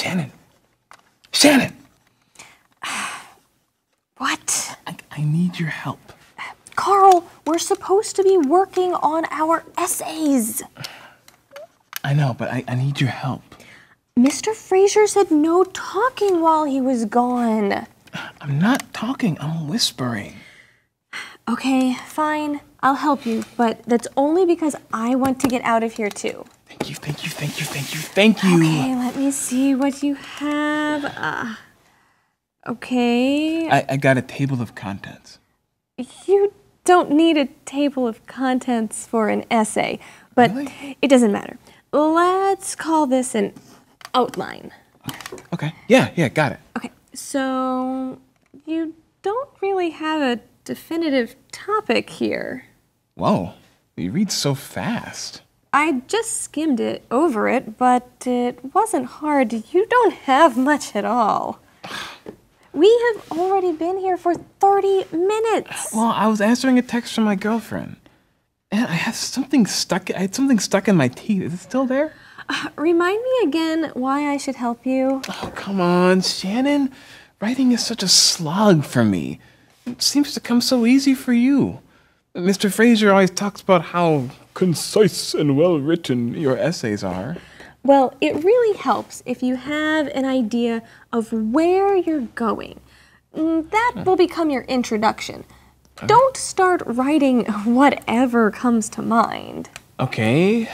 Shannon. Shannon. what? I, I need your help. Carl, we're supposed to be working on our essays. I know, but I, I need your help. Mr. Fraser said no talking while he was gone. I'm not talking, I'm whispering. Okay, fine. I'll help you, but that's only because I want to get out of here too. Thank you, thank you, thank you, thank you, thank you. Okay, let me see what you have. Uh, okay. I, I got a table of contents. You don't need a table of contents for an essay, but really? it doesn't matter. Let's call this an outline. Okay. Yeah, yeah, got it. Okay. So you don't really have a definitive topic here. Whoa. You read so fast. I just skimmed it over it, but it wasn't hard. You don't have much at all. We have already been here for 30 minutes. Well, I was answering a text from my girlfriend. And I have something stuck. I had something stuck in my teeth. Is it still there? Uh, remind me again why I should help you. Oh, come on, Shannon. Writing is such a slog for me. It seems to come so easy for you. Mr. Fraser always talks about how concise and well written your essays are. Well, it really helps if you have an idea of where you're going. Mm, that will become your introduction. Don't start writing whatever comes to mind. Okay.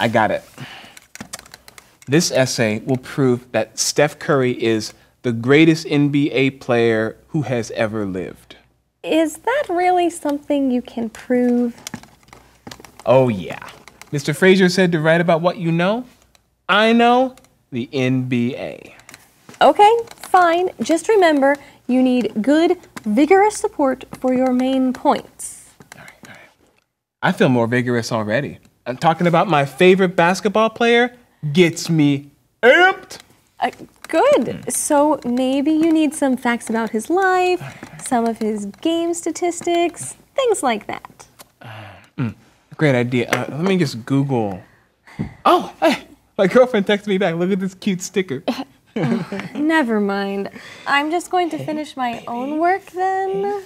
I got it. This essay will prove that Steph Curry is the greatest NBA player who has ever lived. Is that really something you can prove? Oh, yeah. Mr. Fraser said to write about what you know. I know the NBA. Okay, fine. Just remember, you need good, vigorous support for your main points. All right, all right. I feel more vigorous already. I'm talking about my favorite basketball player gets me amped. I uh, good. Hmm. So maybe you need some facts about his life, some of his game statistics, things like that. Uh, mm, great idea. Uh, let me just Google. Oh, hey, my girlfriend texted me back. Look at this cute sticker. oh, never mind. I'm just going to finish my own work then.